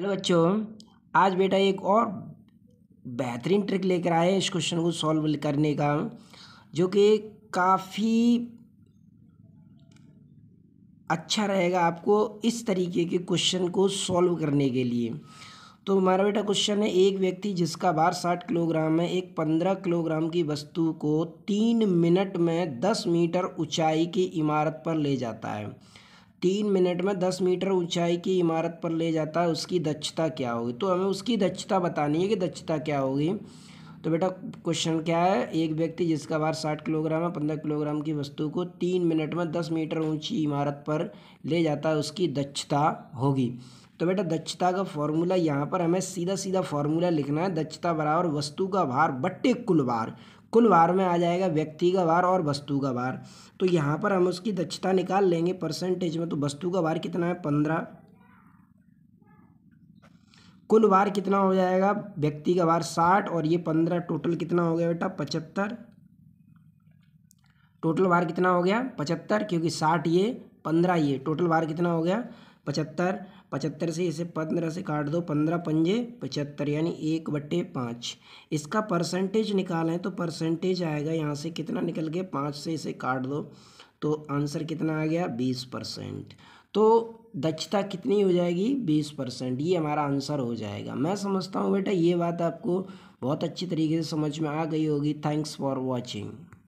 hello बच्चों आज बेटा एक और बेहतरीन ट्रिक लेकर आए इस क्वेश्चन को सॉल्व करने का जो कि काफ़ी अच्छा रहेगा आपको इस तरीके के क्वेश्चन को सॉल्व करने के लिए तो हमारा बेटा क्वेश्चन है एक व्यक्ति जिसका बार साठ किलोग्राम है एक पंद्रह किलोग्राम की वस्तु को तीन मिनट में दस मीटर ऊंचाई की इमारत पर ले जाता है तीन मिनट में दस मीटर ऊंचाई की इमारत पर ले जाता है उसकी दक्षता क्या होगी तो हमें उसकी दक्षता बतानी है कि दक्षता क्या होगी तो बेटा क्वेश्चन क्या है एक व्यक्ति जिसका भार साठ किलोग्राम है पंद्रह किलोग्राम की वस्तु को तीन मिनट में दस मीटर ऊंची इमारत पर ले जाता है उसकी दक्षता होगी तो बेटा दक्षता का फॉर्मूला यहाँ पर हमें सीधा सीधा फॉर्मूला लिखना है दक्षता बराबर वस्तु का भार बट्टे कुल भार कुल वार में आ जाएगा व्यक्ति का वार और वस्तु का वार तो यहाँ पर हम उसकी दक्षता निकाल लेंगे परसेंटेज में तो वस्तु का वार कितना है पंद्रह कुल वार कितना हो जाएगा व्यक्ति का वार साठ और ये पंद्रह टोटल कितना हो गया बेटा पचहत्तर टोटल वार कितना हो गया पचहत्तर क्योंकि साठ ये पंद्रह ये टोटल वार कितना हो गया पचहत्तर पचहत्तर से इसे पंद्रह से काट दो पंद्रह पंजे पचहत्तर यानी एक बट्टे पाँच इसका परसेंटेज निकालें तो परसेंटेज आएगा यहाँ से कितना निकल के पाँच से इसे काट दो तो आंसर कितना आ गया बीस परसेंट तो दक्षता कितनी हो जाएगी बीस परसेंट ये हमारा आंसर हो जाएगा मैं समझता हूँ बेटा ये बात आपको बहुत अच्छी तरीके से समझ में आ गई होगी थैंक्स फॉर वॉचिंग